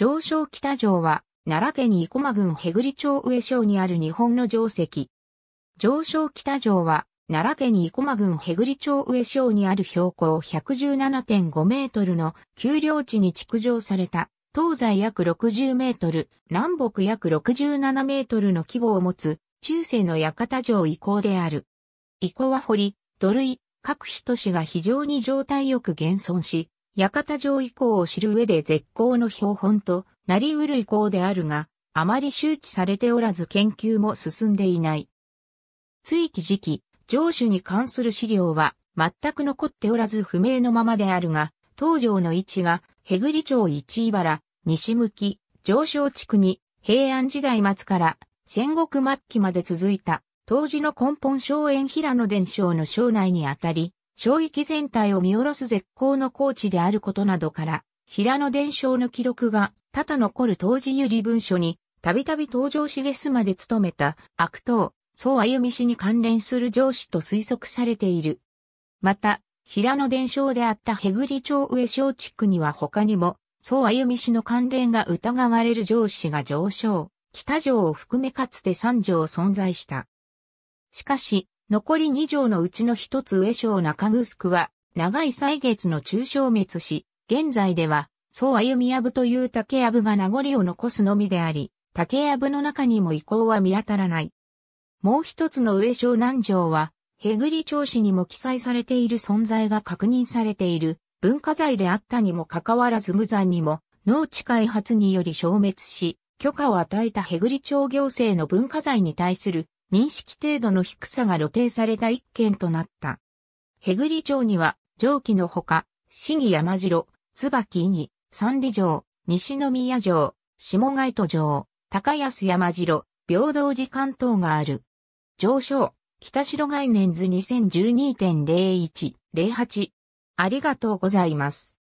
上昇北城は、奈良県生駒郡へぐり町上省にある日本の城跡。上昇北城は、奈良県生駒郡へぐり町上省にある標高117.5メートルの丘陵地に築城された、東西約60メートル、南北約67メートルの規模を持つ、中世の館城遺構である。遺構は堀、土塁、各人市が非常に状態よく現存し、館城遺構を知る上で絶好の標本となりうる遺構であるが、あまり周知されておらず研究も進んでいない。追記時期、城主に関する資料は全く残っておらず不明のままであるが、東条の位置が、へぐり町一茨、西向き、上昇地区に、平安時代末から戦国末期まで続いた、当時の根本荘園平野伝承の省内にあたり、小域全体を見下ろす絶好の高地であることなどから、平野伝承の記録が多々残る当時百合文書に、たびたび登場しげすまで務めた悪党、総歩み氏に関連する上司と推測されている。また、平野伝承であったヘグリ町上小地区には他にも、総歩み氏の関連が疑われる上司が上昇、北城を含めかつて三条存在した。しかし、残り二条のうちの一つ上章中城は、長い歳月の中消滅し、現在では、総歩みやぶという竹やぶが名残を残すのみであり、竹やぶの中にも遺構は見当たらない。もう一つの上章南条は、へぐり調子にも記載されている存在が確認されている文化財であったにもかかわらず無残にも農地開発により消滅し、許可を与えたへぐり町行政の文化財に対する認識程度の低さが露呈された一件となった。へぐり町には、上記のほか、市議山城、椿井、木、三里城、西宮城、下街都城、高安山城、平等寺関東がある。上昇、北城概念図2012.0108。ありがとうございます。